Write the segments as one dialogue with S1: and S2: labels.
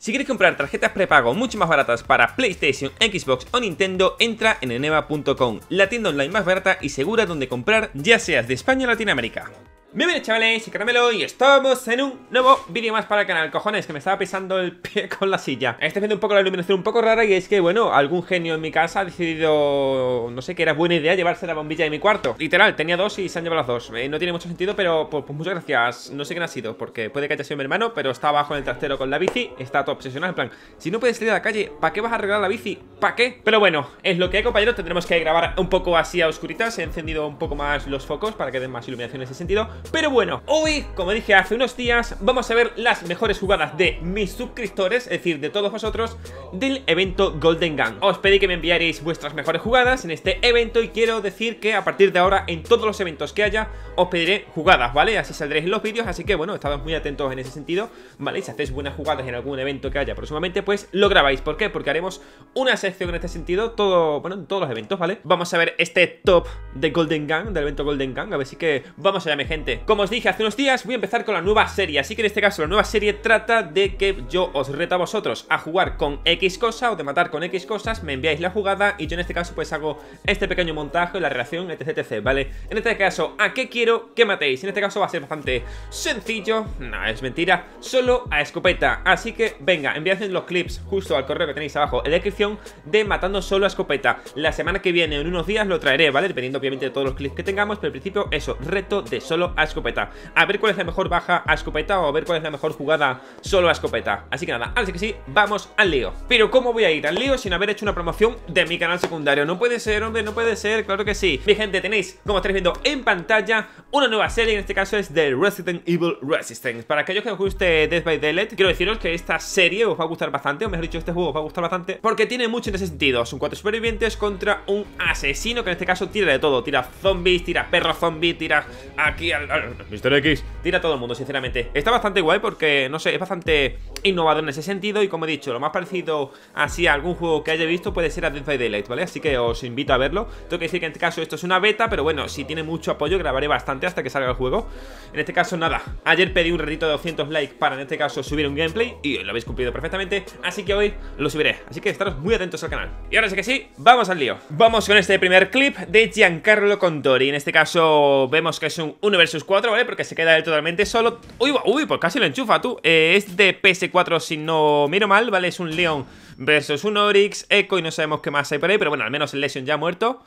S1: Si quieres comprar tarjetas prepago mucho más baratas para PlayStation, Xbox o Nintendo, entra en eneva.com, la tienda online más barata y segura donde comprar ya seas de España o Latinoamérica. Muy bien chavales, soy Caramelo y estamos en un nuevo vídeo más para el canal Cojones, que me estaba pisando el pie con la silla Estoy viendo un poco la iluminación un poco rara y es que, bueno, algún genio en mi casa ha decidido, no sé, que era buena idea llevarse la bombilla de mi cuarto Literal, tenía dos y se han llevado las dos, eh, no tiene mucho sentido, pero pues, pues muchas gracias No sé quién ha sido, porque puede que haya sido mi hermano, pero está abajo en el trastero con la bici Está todo obsesionado, en plan, si no puedes salir a la calle, ¿para qué vas a arreglar la bici? ¿Para qué? Pero bueno, es lo que hay compañeros, tendremos que grabar un poco así a oscuritas He encendido un poco más los focos para que den más iluminación en ese sentido pero bueno, hoy, como dije hace unos días, vamos a ver las mejores jugadas de mis suscriptores, es decir, de todos vosotros, del evento Golden Gang Os pedí que me enviaréis vuestras mejores jugadas en este evento y quiero decir que a partir de ahora, en todos los eventos que haya, os pediré jugadas, ¿vale? Así saldréis en los vídeos, así que bueno, estad muy atentos en ese sentido, ¿vale? si hacéis buenas jugadas en algún evento que haya próximamente, pues lo grabáis. ¿Por qué? Porque haremos una sección en este sentido, todo, bueno, en todos los eventos, ¿vale? Vamos a ver este top de Golden Gang del evento Golden Gang a ver si que vamos allá, mi gente como os dije hace unos días, voy a empezar con la nueva serie, así que en este caso la nueva serie trata de que yo os reto a vosotros a jugar con X cosa o de matar con X cosas, me enviáis la jugada y yo en este caso pues hago este pequeño montaje, la relación, etc, etc, ¿vale? En este caso, ¿a qué quiero que matéis? En este caso va a ser bastante sencillo, no, es mentira, solo a escopeta, así que venga, enviad los clips justo al correo que tenéis abajo en la descripción de matando solo a escopeta, la semana que viene, en unos días lo traeré, ¿vale? Dependiendo obviamente de todos los clips que tengamos, pero al principio eso, reto de solo a a escopeta. A ver cuál es la mejor baja a escopeta o a ver cuál es la mejor jugada solo a escopeta. Así que nada, así que sí, vamos al lío. Pero ¿cómo voy a ir al lío sin haber hecho una promoción de mi canal secundario? No puede ser, hombre, no puede ser, claro que sí. Mi gente, tenéis, como estáis viendo en pantalla, una nueva serie, en este caso es de Resident Evil Resistance. Para aquellos que os guste Death by Daylight, quiero deciros que esta serie os va a gustar bastante, o mejor dicho, este juego os va a gustar bastante, porque tiene mucho en ese sentido. Son cuatro supervivientes contra un asesino que en este caso tira de todo. Tira zombies, tira perro zombie tira aquí al Mr. X, tira todo el mundo, sinceramente. Está bastante guay porque, no sé, es bastante innovador en ese sentido y como he dicho, lo más parecido así a algún juego que haya visto puede ser a Dead by Daylight, ¿vale? Así que os invito a verlo. Tengo que decir que en este caso esto es una beta, pero bueno, si tiene mucho apoyo grabaré bastante hasta que salga el juego. En este caso nada, ayer pedí un ratito de 200 likes para en este caso subir un gameplay y lo habéis cumplido perfectamente, así que hoy lo subiré. Así que estaros muy atentos al canal. Y ahora sí que sí, vamos al lío. Vamos con este primer clip de Giancarlo Contori. En este caso vemos que es un universo 4, ¿vale? Porque se queda él totalmente solo. Uy, uy, pues casi lo enchufa tú. Eh, es de PS4, si no miro mal, ¿vale? Es un Leon versus un Oryx, Echo y no sabemos qué más hay por ahí. Pero bueno, al menos el Lesion ya ha muerto.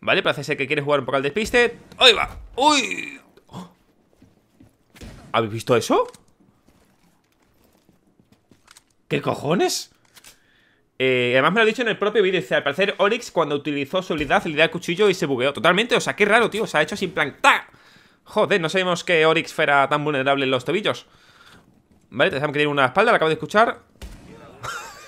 S1: ¿Vale? Parece ser que quiere jugar un poco al despiste. ¡Uy va! ¡Uy! ¿Habéis visto eso? ¿Qué cojones? Eh, además me lo ha dicho en el propio vídeo. al parecer Oryx cuando utilizó su habilidad le da el cuchillo y se bugueó. Totalmente, o sea, qué raro, tío. O sea, ha hecho sin plan. Joder, no sabíamos que Oryx fuera tan vulnerable en los tobillos. Vale, te que tiene una espalda, la acabo de escuchar.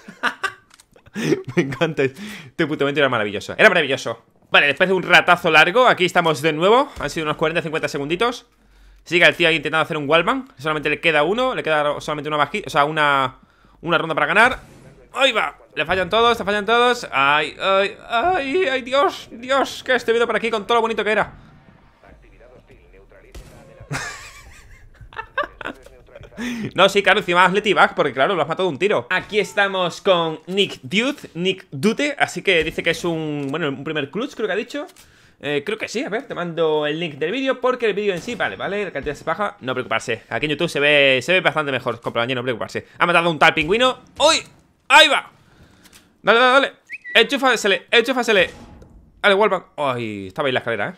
S1: Me encanta. Este puto momento era maravilloso. Era maravilloso. Vale, después de un ratazo largo, aquí estamos de nuevo. Han sido unos 40-50 segunditos. Sigue el tío ahí intentando hacer un wallman. Solamente le queda uno. Le queda solamente una bajita. O sea, una, una ronda para ganar. ¡Ahí va! Le fallan todos, le fallan todos. ¡Ay, ay, ay! ¡Ay, Dios! ¡Dios! Que este video por aquí con todo lo bonito que era. No, sí, claro, encima hazle back porque claro, lo has matado de un tiro. Aquí estamos con Nick Dude, Nick Dute, así que dice que es un, bueno, un primer clutch, creo que ha dicho. Eh, creo que sí, a ver, te mando el link del vídeo porque el vídeo en sí, vale, vale, la cantidad se baja, no preocuparse. Aquí en YouTube se ve, se ve bastante mejor, compañero, no preocuparse. Ha matado un tal pingüino. ¡Uy! ¡Ahí va! Dale, dale, dale. Enchúfasele, enchúfasele. Dale, Wallbang. ¡Ay! Estaba ahí la escalera, ¿eh?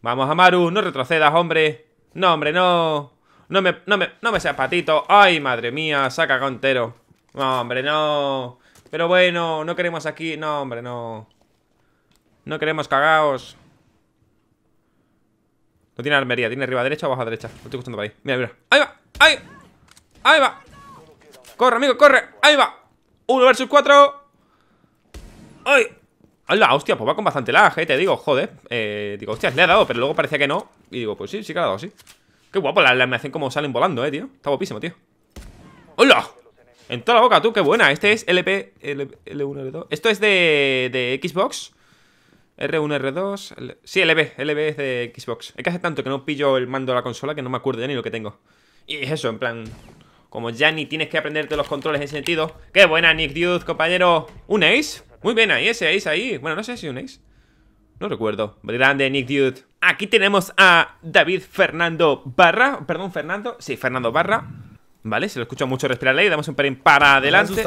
S1: Vamos, Amaru, no retrocedas, hombre. No, hombre, no. No me, no me, no me seas patito. Ay, madre mía, se ha cagado entero. No, hombre, no. Pero bueno, no queremos aquí. No, hombre, no. No queremos cagaos. No tiene armería, tiene arriba derecha o abajo derecha. Lo estoy gustando por ahí. Mira, mira. ¡Ahí va! ¡Ahí! ¡Ahí va! ¡Corre, amigo, corre! ¡Ahí va! ¡Uno versus cuatro! ¡Ay! ¡Hola, hostia! Pues va con bastante lag, eh, te digo, joder. Eh, digo, hostias, le ha dado, pero luego parecía que no. Y digo, pues sí, sí que ha dado, sí. Qué guapo, la hacen como salen volando, eh, tío. Está guapísimo, tío. ¡Hola! En toda la boca, tú, qué buena. Este es LP, L, 1 L2. Esto es de, de Xbox. R1, R2. Sí, LB. LB es de Xbox. Es que hace tanto que no pillo el mando de la consola que no me acuerdo ni lo que tengo. Y es eso, en plan. Como ya ni tienes que aprenderte los controles en ese sentido. ¡Qué buena, Nick Dude, compañero! ¿Un ace? Muy bien ahí, ese ace ahí. Bueno, no sé si un ace. No recuerdo. Grande, Nick Dude. Aquí tenemos a David Fernando Barra. Perdón, Fernando. Sí, Fernando Barra. Vale, se lo escucho mucho respirar ahí. Damos un parín para adelante.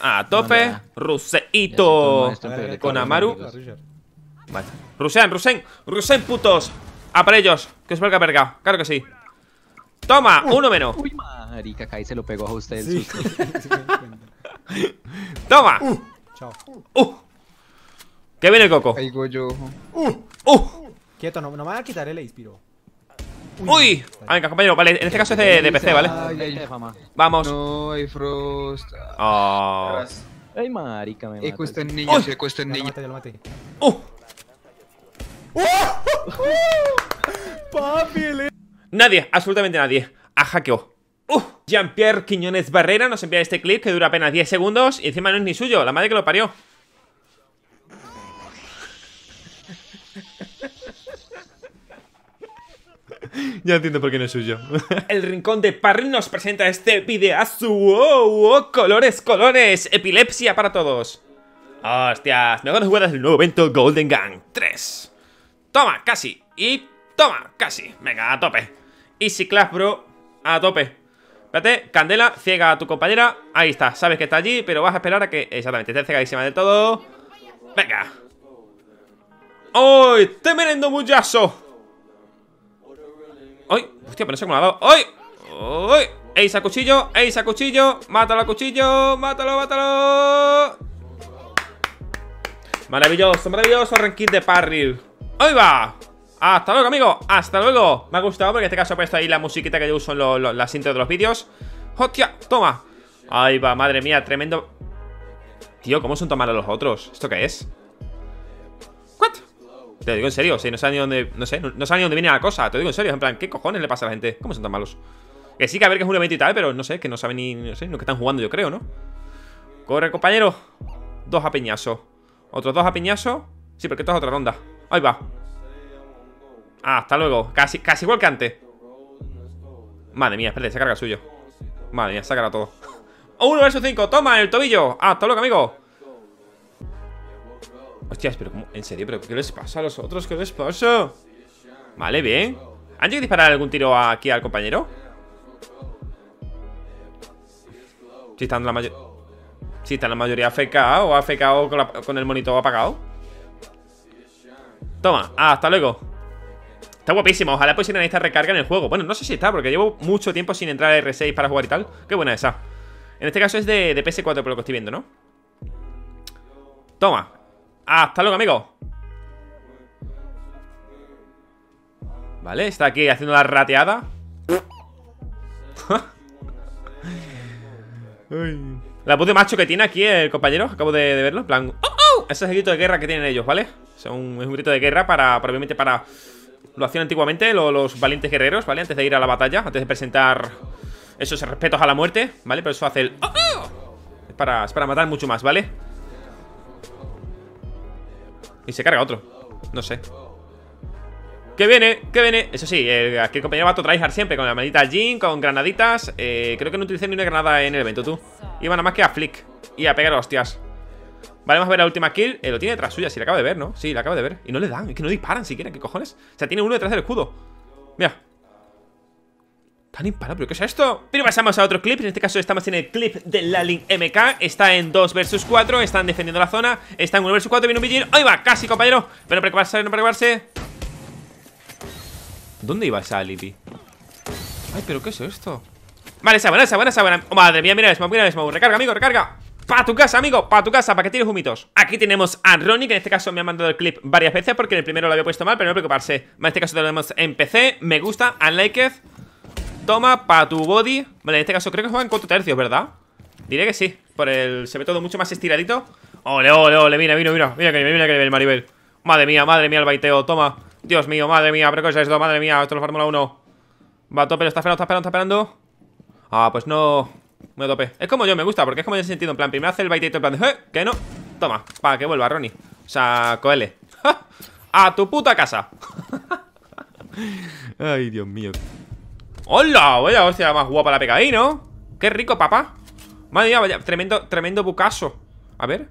S1: A tope. Ruseito con Amaru. Vale. Rusen, Rusen. Rusen, putos. A para ellos. Que os valga verga. Claro que sí. Toma, uno menos. Uy, marica, se lo pegó a usted. Toma. Uh, chao. Uh. Que viene el coco. Ahí voy yo. Uh, uh. Quieto, no, me van a quitar el inspiro. Uy, venga, compañero, vale, en este caso es de, PC, ¿vale? Ay, ay, Vamos. No, hay frost. Oh. Ay, marica, me mata. cuesta en niños, oh. cuesta en niños. Ya lo maté, lo Uh. uh. Papi, Nadie, absolutamente nadie, A hackeado. Uh. Jean-Pierre Quiñones Barrera nos envía este clip que dura apenas 10 segundos y encima no es ni suyo, la madre que lo parió. ya entiendo por qué no es suyo. el rincón de Parry nos presenta este videazo. ¡Wow! ¡Oh! ¡Colores, colores! ¡Epilepsia para todos! ¡Hostias! Mejor jugadas del nuevo evento Golden Gang 3. Toma, casi. Y toma, casi. Venga, a tope. Easy Clash, bro. A tope. Espérate, Candela, ciega a tu compañera. Ahí está, sabes que está allí, pero vas a esperar a que... Exactamente, esté cegadísima de todo. Venga. ¡Oh! ¡Temerendo muchacho! ¡Ay! Hostia, pero no sé cómo ha dado ¡Ay! ¡Ay! ¡Ey, a cuchillo! ¡Ey, a cuchillo! ¡Mátalo cuchillo! ¡Mátalo, mátalo! Maravilloso, maravilloso ranking de parry ¡Ahí va! ¡Hasta luego, amigo! ¡Hasta luego! Me ha gustado porque en este caso he puesto ahí la musiquita que yo uso en las de los vídeos ¡Hostia! ¡Toma! Ahí va, madre mía, tremendo Tío, ¿cómo son tomar a los otros? ¿Esto qué es? Te digo en serio, o no saben ni dónde. No sé, no, saben ni dónde viene la cosa. Te lo digo en serio, en plan, ¿qué cojones le pasa a la gente? ¿Cómo son tan malos? Que sí que a ver que es un evento y tal, pero no sé, que no saben ni. No sé, no que están jugando, yo creo, ¿no? Corre, compañero. Dos a piñazo. Otros dos a piñazo. Sí, porque esto es otra ronda. Ahí va. Ah, hasta luego. Casi, casi igual que antes. Madre mía, espérate, se carga el suyo. Madre mía, sácala todo. Uno versus 5, toma en el tobillo. Hasta luego, amigo. Hostias, pero ¿En serio? ¿Pero qué les pasa a los otros? ¿Qué les pasa? Vale, bien ¿Han llegado a disparar algún tiro aquí al compañero? Si están la mayoría Si están la mayoría feca o AFK con, el monitor apagado Toma, ah, hasta luego Está guapísimo, ojalá pusieran esta recarga en el juego Bueno, no sé si está, porque llevo mucho tiempo sin entrar a R6 para jugar y tal Qué buena esa En este caso es de PS4, por lo que estoy viendo, ¿no? Toma, hasta luego, amigo Vale, está aquí haciendo la rateada La voz de macho que tiene aquí el compañero Acabo de, verlo, en plan ¡Oh, oh! Ese es el grito de guerra que tienen ellos, ¿vale? un, es un grito de guerra para, Probablemente para Lo hacían antiguamente los valientes guerreros, ¿vale? Antes de ir a la batalla, antes de presentar Esos respetos a la muerte, ¿vale? Pero eso hace el ¡Oh, oh". Es para, es para matar mucho más, ¿vale? Y se carga otro No sé qué viene, qué viene Eso sí, aquí el compañero va a tryhard siempre Con la maldita Jin, con granaditas eh, Creo que no utilicé ni una granada en el evento, tú Iba nada más que a flick Y a pegar a hostias Vale, vamos a ver la última kill eh, Lo tiene detrás suya, si la acaba de ver, ¿no? Sí, la acaba de ver Y no le dan, es que no disparan siquiera, ¿qué cojones? O sea, tiene uno detrás del escudo Mira Tan imparable, ¿qué es esto? Pero pasamos a otro clip, en este caso estamos en el clip de Link MK Está en 2 vs 4, están defendiendo la zona Está en 1 vs 4, viene un vigil ¡Ahí va! Casi, compañero Pero no preocuparse, no preocuparse ¿Dónde iba esa Alibi? Ay, pero ¿qué es esto? Vale, esa buena, esa buena, esa buena oh, Madre mía, mira el smoke, mira el smoke Recarga, amigo, recarga para tu casa, amigo, para tu casa, para que tienes humitos Aquí tenemos a Ronnie, que en este caso me ha mandado el clip varias veces Porque en el primero lo había puesto mal, pero no preocuparse En este caso tenemos en PC, me gusta, like. Toma, pa' tu body Vale, en este caso creo que juegan cuatro tercios, ¿verdad? Diré que sí, por el... se ve todo mucho más estiradito Ole, ole, ole, mira, mira, mira Mira que nivel, mira que nivel, Maribel Madre mía, madre mía el baiteo, toma Dios mío, madre mía, pero ¿qué es esto? Madre mía, esto es la Fórmula 1 Va a tope, lo está esperando, está esperando, está esperando Ah, pues no, me tope Es como yo, me gusta, porque es como yo he sentido En plan, primero hace el baiteito en plan ¡Eh! Que no, toma Para que vuelva Ronnie O sea, coele A tu puta casa Ay, Dios mío ¡Hola! Vaya hostia, más guapa la pega ahí, ¿no? ¡Qué rico, papá! Madre mía, vaya, tremendo, tremendo bucaso A ver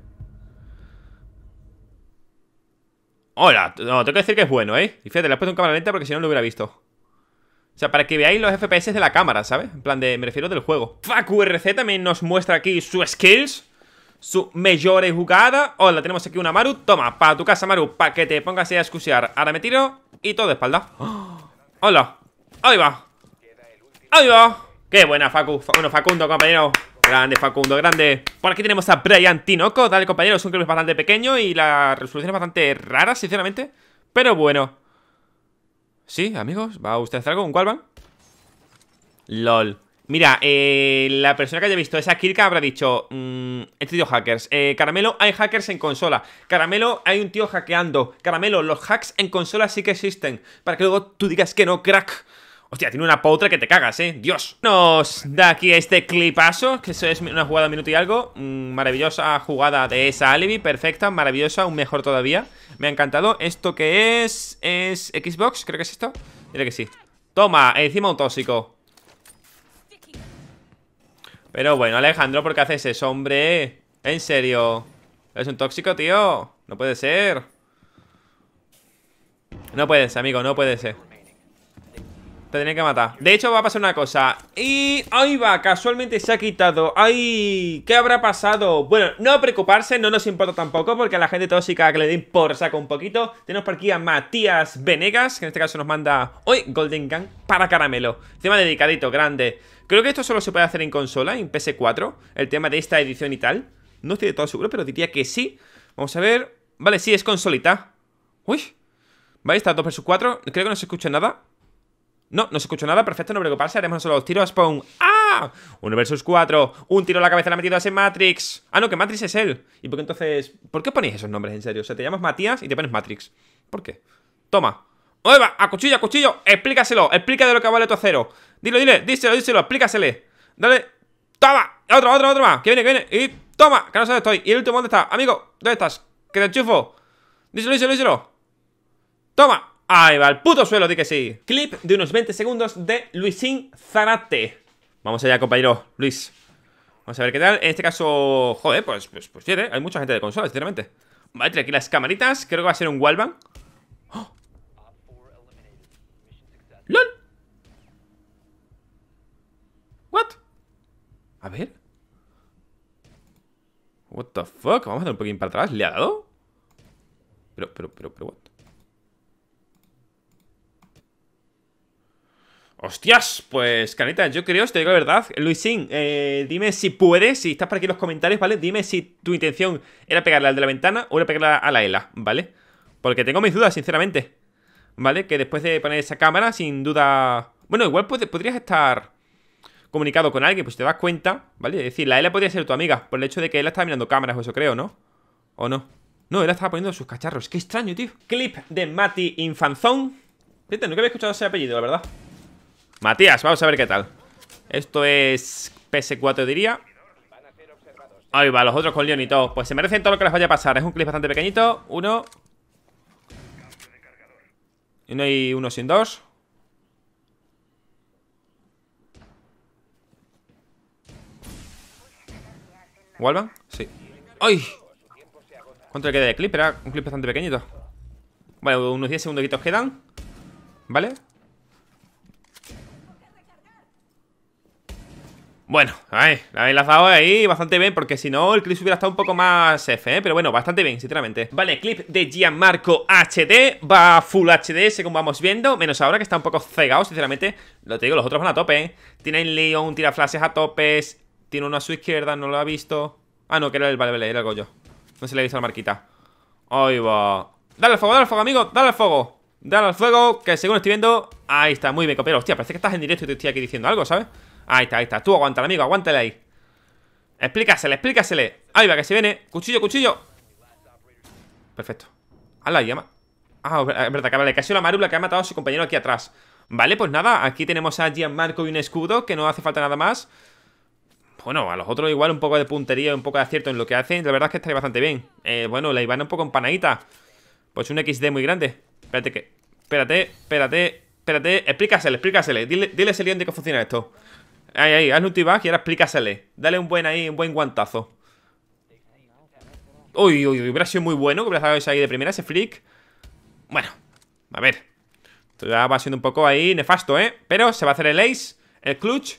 S1: Hola, no, tengo que decir que es bueno, ¿eh? Y fíjate, le he puesto en cámara lenta porque si no lo hubiera visto O sea, para que veáis los FPS de la cámara, ¿sabes? En plan de, me refiero del juego FAQRC también nos muestra aquí su skills su mejor jugada Hola, tenemos aquí una Maru Toma, para tu casa, Maru, para que te pongas a escuchar Ahora me tiro y todo de espalda ¡Ah! Hola, ahí va Ay, va! ¡Qué buena, Facu! Bueno, Facundo, compañero. Grande, Facundo, grande. Por aquí tenemos a Brian Tinoco. Dale, compañero, es un clip bastante pequeño y la resolución es bastante rara, sinceramente. Pero bueno. Sí, amigos, ¿va usted a hacer algo? ¿Un Walban? LOL. Mira, eh, la persona que haya visto esa Kirka habrá dicho mmm, tío hackers eh, Caramelo, hay hackers en consola Caramelo, hay un tío hackeando Caramelo, los hacks en consola sí que existen Para que luego tú digas que no, crack Hostia, tiene una potra que te cagas, ¿eh? ¡Dios! Nos da aquí este clipazo, que eso es una jugada de minuto y algo. Mm, maravillosa jugada de esa alibi, perfecta, maravillosa, un mejor todavía. Me ha encantado. ¿Esto que es? ¿Es Xbox? Creo que es esto. Diré que sí. Toma, encima un tóxico. Pero bueno, Alejandro, ¿por qué haces eso, hombre? En serio. Es un tóxico, tío. No puede ser. No puedes, amigo, no puede ser. Te tenía que matar De hecho va a pasar una cosa Y... ¡Ahí va! Casualmente se ha quitado ¡Ay! ¿Qué habrá pasado? Bueno, no preocuparse No nos importa tampoco Porque a la gente tóxica que le den por saco un poquito Tenemos por aquí a Matías Venegas Que en este caso nos manda hoy Golden Gun para caramelo Tema dedicadito, grande Creo que esto solo se puede hacer en consola En PS4 El tema de esta edición y tal No estoy de todo seguro Pero diría que sí Vamos a ver Vale, sí, es consolita Uy Vale, está 2 vs 4 Creo que no se escucha nada no, no se escuchó nada, perfecto, no preocuparse, haremos solo los tiros Spawn. ¡Ah! Uno versus cuatro un tiro a la cabeza le ha metido a ese Matrix. Ah, no, que Matrix es él. ¿Y por qué entonces? ¿Por qué ponéis esos nombres en serio? O sea, te llamas Matías y te pones Matrix. ¿Por qué? Toma. va! ¡A cuchillo, a cuchillo! Explícaselo, explícale lo que vale tu acero. Dilo, dile, díselo, díselo, explícasele. Dale. ¡Toma! Otro, otro, otro más. Que viene, que viene. Y toma, que no sé dónde estoy. Y el último, ¿dónde está? Amigo, ¿dónde estás? Que te enchufo. Díselo, díselo, díselo. Toma, Ahí va, el puto suelo, di que sí. Clip de unos 20 segundos de Luisín Zanate. Vamos allá, compañero, Luis. Vamos a ver qué tal. En este caso, joder, pues, pues, pues tiene. Hay mucha gente de consola, sinceramente. Vale, trae aquí las camaritas. Creo que va a ser un wallbang. ¡Oh! ¡Lol! ¿What? A ver. What the fuck? Vamos a dar un poquito para atrás. ¿Le ha dado? Pero, pero, pero, pero, what? Hostias, pues Caneta, yo creo, te digo la verdad, Luisín, eh, dime si puedes, si estás por aquí en los comentarios, ¿vale? Dime si tu intención era pegarle al de la ventana o era pegarle a la ELA, ¿vale? Porque tengo mis dudas, sinceramente, ¿vale? Que después de poner esa cámara, sin duda... Bueno, igual podrías estar comunicado con alguien, pues te das cuenta, ¿vale? Es decir, la ELA podría ser tu amiga, por el hecho de que ELA estaba mirando cámaras o eso creo, ¿no? ¿O no? No, ELA estaba poniendo sus cacharros, qué extraño, tío. Clip de Mati Infanzón. Fíjate, nunca había escuchado ese apellido, la verdad. Matías, vamos a ver qué tal Esto es PS4 diría Ahí va, los otros con Leon y todo Pues se merecen todo lo que les vaya a pasar Es un clip bastante pequeñito Uno Y no hay uno sin dos ¿Walvan? Sí ¡Ay! ¿Cuánto le queda de clip? Era un clip bastante pequeñito Vale, unos 10 segundos quedan ¿Vale? Bueno, ahí, la he enlazado ahí bastante bien Porque si no, el clip hubiera estado un poco más F, ¿eh? Pero bueno, bastante bien, sinceramente Vale, clip de Gianmarco HD Va Full HD, según vamos viendo Menos ahora que está un poco cegado, sinceramente Lo te digo, los otros van a tope, ¿eh? Tienen Leon, tira flashes a topes Tiene uno a su izquierda, no lo ha visto Ah, no, que era el Vale, vale era el No se le ha visto la marquita Ahí va Dale al fuego, dale al fuego, amigo, dale al fuego Dale al fuego, que según estoy viendo Ahí está, muy bien, copiado Hostia, parece que estás en directo y te estoy aquí diciendo algo, ¿sabes? Ahí está, ahí está. Tú aguántale, amigo, aguántale ahí. Explícasele, explícasele. Ahí va, que se viene. Cuchillo, cuchillo. Perfecto. A la llama. Ah, es verdad, que vale, que la Marula que ha matado a su compañero aquí atrás. Vale, pues nada, aquí tenemos a Gianmarco y un escudo, que no hace falta nada más. Bueno, a los otros igual un poco de puntería, un poco de acierto en lo que hacen. La verdad es que están bastante bien. Eh, bueno, la Ivana un poco empanadita. Pues un XD muy grande. Espérate que... Espérate, espérate, espérate. Explícasele, explícasele. Dile, dile ese león de que funciona esto. Ahí, ahí, hazle un Bag y ahora explícasele. Dale un buen ahí, un buen guantazo. Uy, uy, uy, hubiera sido muy bueno que hubiera eso ahí de primera ese flick. Bueno, a ver. Esto ya va siendo un poco ahí nefasto, ¿eh? Pero se va a hacer el ace, el clutch.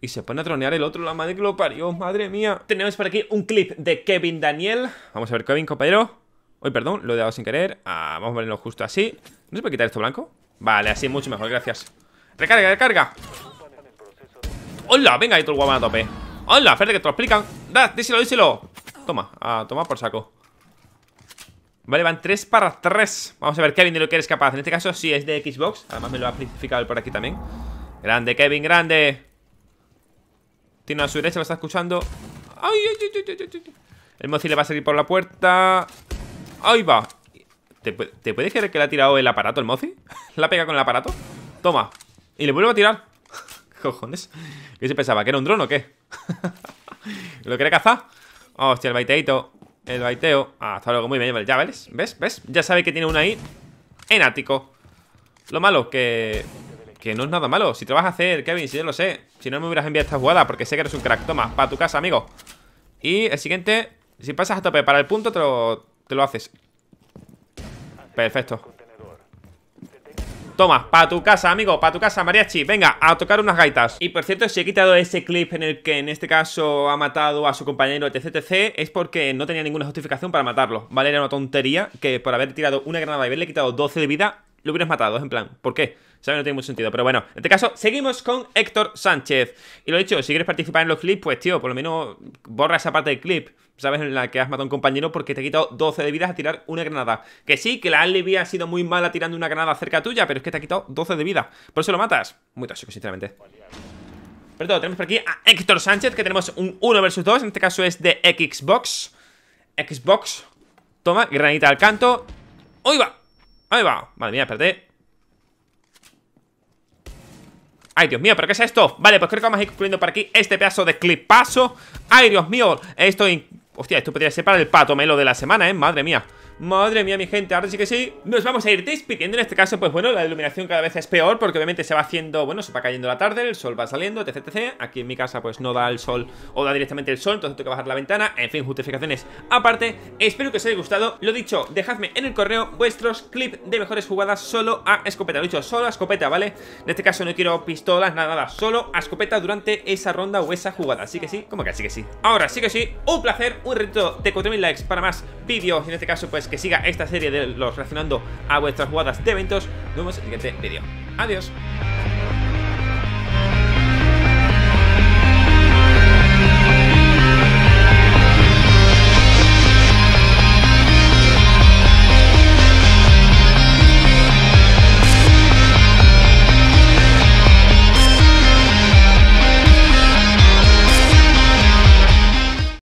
S1: Y se pone a tronear el otro, la madre que lo parió, madre mía. Tenemos por aquí un clip de Kevin Daniel. Vamos a ver, Kevin, compañero. Uy, perdón, lo he dado sin querer. Ah, vamos a ponerlo justo así. ¿No se puede quitar esto blanco? Vale, así mucho mejor, gracias. Recarga, recarga. ¡Hola! Venga, y todo el guapo a tope. ¡Hola! Ferde, que te lo explican. ¡Da! Díselo, díselo. Toma, a por saco. Vale, van 3 para 3 Vamos a ver, Kevin, de lo que eres capaz En este caso sí es de Xbox Además me lo ha especificado por aquí también Grande, Kevin, grande Tiene a su derecha, ¿Me está escuchando ay, ay, ay, ay El Mozi le va a salir por la puerta Ahí va ¿Te, puedes creer que le ha tirado el aparato el Mozi? ¿La pega con el aparato? Toma Y le vuelvo a tirar cojones? ¿Qué se pensaba? ¿Que era un dron o qué? ¿Lo quiere cazar? Oh, hostia, el baiteito El baiteo Ah, hasta luego, muy bien, ya ¿ves? ¿Ves? ¿Ves? Ya sabe que tiene una ahí en ático Lo malo que... Que no es nada malo Si te vas a hacer, Kevin, si yo lo sé Si no me hubieras enviado esta jugada Porque sé que eres un crack Toma, para tu casa, amigo Y el siguiente Si pasas a tope para el punto Te lo, te lo haces Perfecto Toma, pa' tu casa, amigo, pa' tu casa, mariachi Venga, a tocar unas gaitas Y por cierto, si he quitado ese clip en el que en este caso ha matado a su compañero, etc, etc Es porque no tenía ninguna justificación para matarlo, ¿vale? Era una tontería que por haber tirado una granada y haberle quitado 12 de vida lo hubieras matado, en plan, ¿por qué? ¿Sabes? No tiene mucho sentido. Pero bueno, en este caso, seguimos con Héctor Sánchez. Y lo he dicho, si quieres participar en los clips, pues tío, por lo menos borra esa parte del clip, ¿sabes? En la que has matado a un compañero porque te ha quitado 12 de vidas a tirar una granada. Que sí, que la alivia ha sido muy mala tirando una granada cerca tuya, pero es que te ha quitado 12 de vida. Por eso lo matas. Muy tóxico, sinceramente. Pero todo, tenemos por aquí a Héctor Sánchez, que tenemos un 1 versus 2. En este caso es de Xbox. Xbox. Toma, granita al canto. ¡Uy, va! Ahí va, madre mía, espérate Ay, Dios mío, ¿pero qué es esto? Vale, pues creo que vamos a ir concluyendo por aquí este pedazo de clipazo Ay, Dios mío, esto... Hostia, esto podría ser para el pato melo de la semana, ¿eh? Madre mía Madre mía, mi gente, ahora sí que sí Nos vamos a ir despidiendo, en este caso, pues bueno La iluminación cada vez es peor, porque obviamente se va haciendo Bueno, se va cayendo la tarde, el sol va saliendo, etc, etc Aquí en mi casa, pues no da el sol O da directamente el sol, entonces tengo que bajar la ventana En fin, justificaciones aparte Espero que os haya gustado, lo dicho, dejadme en el correo Vuestros clips de mejores jugadas Solo a escopeta, lo dicho, solo a escopeta, ¿vale? En este caso no quiero pistolas, nada, nada Solo a escopeta durante esa ronda o esa jugada Así que sí, como que así que sí Ahora sí que sí, un placer, un reto de 4000 likes para más vídeos Y en este caso, pues que siga esta serie de los relacionando a vuestras jugadas de eventos. Nos vemos en el siguiente vídeo. Adiós.